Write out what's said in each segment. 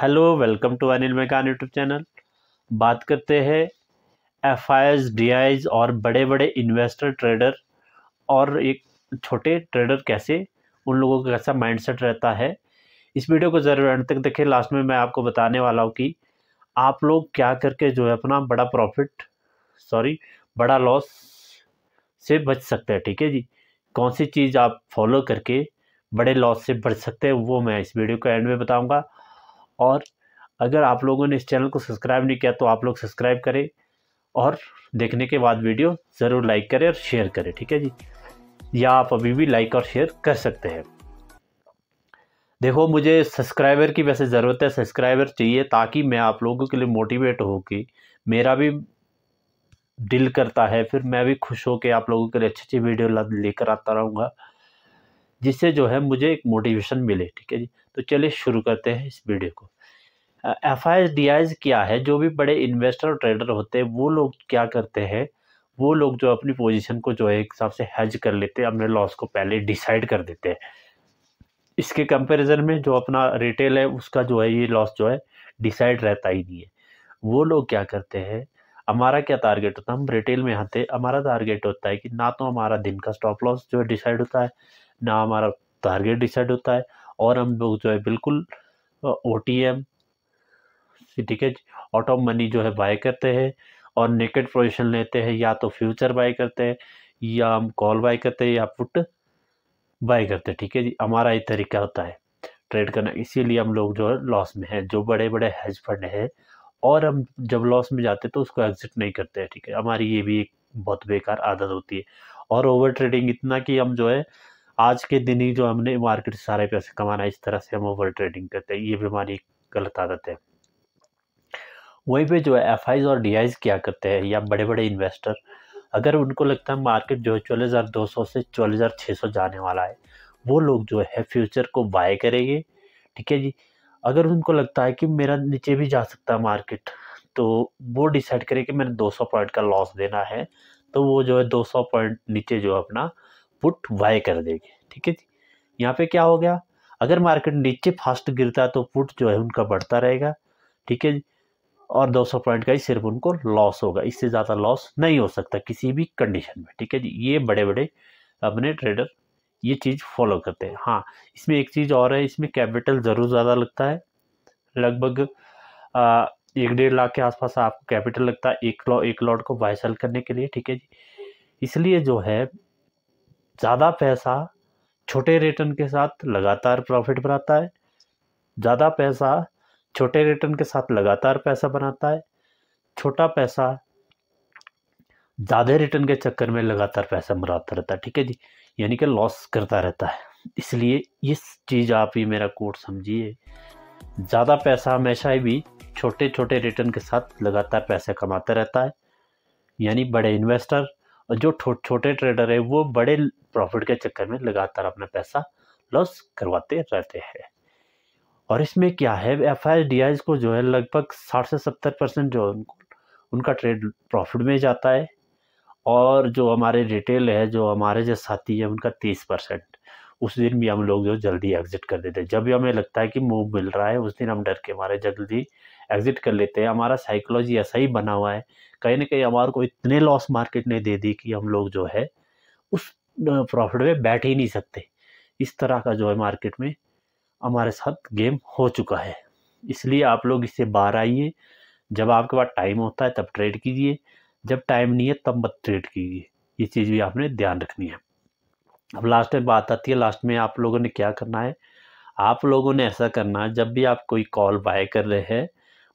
hello welcome to Anil मेकान YouTube channel बात करते हैं एफ आई और बड़े बड़े इन्वेस्टर ट्रेडर और एक छोटे ट्रेडर कैसे उन लोगों का कैसा माइंडसेट रहता है इस वीडियो को ज़रूर अंत तक देखें लास्ट में मैं आपको बताने वाला हूँ कि आप लोग क्या करके जो है अपना बड़ा प्रॉफिट सॉरी बड़ा लॉस से बच सकते हैं ठीक है जी कौन सी चीज़ आप फॉलो करके बड़े लॉस से बच सकते हैं वो मैं इस वीडियो को एंड में बताऊँगा और अगर आप लोगों ने इस चैनल को सब्सक्राइब नहीं किया तो आप लोग सब्सक्राइब करें और देखने के बाद वीडियो ज़रूर लाइक करें और शेयर करें ठीक है जी या आप अभी भी लाइक और शेयर कर सकते हैं देखो मुझे सब्सक्राइबर की वैसे ज़रूरत है सब्सक्राइबर चाहिए ताकि मैं आप लोगों के लिए मोटिवेट हो कि मेरा भी दिल करता है फिर मैं भी खुश हो के आप लोगों के लिए अच्छी अच्छी वीडियो लेकर आता रहूँगा जिससे जो है मुझे एक मोटिवेशन मिले ठीक है जी तो चलिए शुरू करते हैं इस वीडियो को एफ आई क्या है जो भी बड़े इन्वेस्टर और ट्रेडर होते हैं वो लोग क्या करते हैं वो लोग जो अपनी पोजीशन को जो है एक हिसाब से हैज कर लेते हैं अपने लॉस को पहले डिसाइड कर देते हैं इसके कंपैरिजन में जो अपना रिटेल है उसका जो है ये लॉस जो है डिसाइड रहता ही नहीं है वो लोग क्या करते हैं हमारा क्या टारगेट होता है हम रिटेल में आते हमारा टारगेट होता है कि ना तो हमारा दिन का स्टॉप लॉस जो है डिसाइड होता है ना हमारा टारगेट डिसाइड होता है और हम लोग जो है बिल्कुल ओ टी एम ठीक है आउट ऑफ मनी जो है बाय करते हैं और नेकेट पोजिशन लेते हैं या तो फ्यूचर बाय करते हैं या हम कॉल बाय करते हैं या पुट बाय करते हैं ठीक है जी हमारा ये तरीका होता है ट्रेड करना इसीलिए हम लोग जो है लॉस में हैं जो बड़े बड़े हेज फंड हैं और हम जब लॉस में जाते हैं तो उसको एग्जिट नहीं करते हैं ठीक है हमारी ये भी एक बहुत बेकार आदत होती है और ओवर ट्रेडिंग इतना कि हम जो है आज के दिन ही जो हमने मार्केट से सारे पैसे कमाना इस तरह से हम ओवर ट्रेडिंग करते हैं ये बीमारी गलत आदत है वहीं पे जो है एफ और डी क्या करते हैं या बड़े बड़े इन्वेस्टर अगर उनको लगता है मार्केट जो है चौलीस हज़ार दो सौ से चौलीस हज़ार छः सौ जाने वाला है वो लोग जो है फ्यूचर को बाय करेंगे ठीक है जी अगर उनको लगता है कि मेरा नीचे भी जा सकता है मार्केट तो वो डिसाइड करे कि मैंने 200 पॉइंट का लॉस देना है तो वो जो है 200 पॉइंट नीचे जो अपना पुट वाई कर देंगे ठीक है जी यहाँ पे क्या हो गया अगर मार्केट नीचे फास्ट गिरता तो पुट जो है उनका बढ़ता रहेगा ठीक है जी और 200 पॉइंट का ही सिर्फ उनको लॉस होगा इससे ज़्यादा लॉस नहीं हो सकता किसी भी कंडीशन में ठीक है जी ये बड़े बड़े अपने ट्रेडर ये चीज़ फॉलो करते हैं हाँ इसमें एक चीज़ और है इसमें कैपिटल ज़रूर ज़्यादा लगता है लगभग एक डेढ़ लाख के आसपास आपको कैपिटल लगता है एक लॉ एक लॉट को बाय सेल करने के लिए ठीक है जी इसलिए जो है ज़्यादा पैसा छोटे रिटर्न के साथ लगातार प्रॉफिट बनाता है ज़्यादा पैसा छोटे रिटर्न के साथ लगातार पैसा बनाता है छोटा पैसा ज़्यादा रिटर्न के चक्कर में लगातार पैसा बनाता रहता है ठीक है जी यानी कि लॉस करता रहता है इसलिए इस चीज़ आप ही मेरा कोर्स समझिए ज़्यादा पैसा हमेशा ही भी छोटे छोटे रिटर्न के साथ लगातार पैसा कमाता रहता है यानी बड़े इन्वेस्टर और जो थो, छोटे ट्रेडर है वो बड़े प्रॉफिट के चक्कर में लगातार अपना पैसा लॉस करवाते रहते हैं और इसमें क्या है एफ आई को जो है लगभग साठ से सत्तर परसेंट जो है उनको उनका ट्रेड प्रॉफिट में जाता है और जो हमारे रिटेल है जो हमारे जो साथी है उनका तीस परसेंट उस दिन भी हम लोग जो जल्दी एग्ज़िट कर देते हैं जब भी हमें लगता है कि मूव मिल रहा है उस दिन हम डर के हमारे जल्दी एग्ज़िट कर लेते हैं हमारा साइकोलॉजी ऐसा ही बना हुआ है कहीं ना कहीं हमारे को इतने लॉस मार्केट ने दे दी कि हम लोग जो है उस प्रॉफिट में बैठ ही नहीं सकते इस तरह का जो है मार्केट में हमारे साथ गेम हो चुका है इसलिए आप लोग इससे बाहर आइए जब आपके पास टाइम होता है तब ट्रेड कीजिए जब टाइम नहीं है तब मत ट्रेड कीजिए ये चीज़ भी आपने ध्यान रखनी है अब लास्ट में बात आती है लास्ट में आप लोगों ने क्या करना है आप लोगों ने ऐसा करना है जब भी आप कोई कॉल बाय कर रहे हैं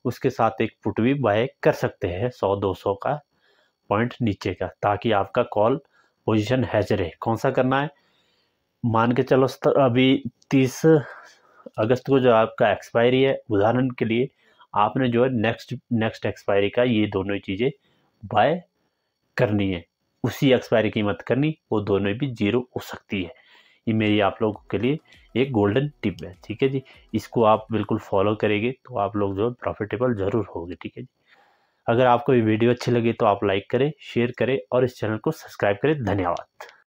उसके साथ एक पुट भी बाय कर सकते हैं सौ दो सौ का पॉइंट नीचे का ताकि आपका कॉल पोजीशन हैज रहे कौन सा करना है मान के चलो अभी तीस अगस्त को जो आपका एक्सपायरी है उदाहरण के लिए आपने जो है नेक्स्ट नेक्स्ट एक्सपायरी का ये दोनों चीज़ें बाय करनी है उसी एक्सपायरी कीमत करनी वो दोनों भी जीरो हो सकती है ये मेरी आप लोगों के लिए एक गोल्डन टिप है ठीक है जी इसको आप बिल्कुल फॉलो करेंगे तो आप लोग जो है प्रॉफिटेबल ज़रूर होगे ठीक है जी अगर आपको ये वीडियो अच्छी लगी तो आप लाइक करें शेयर करें और इस चैनल को सब्सक्राइब करें धन्यवाद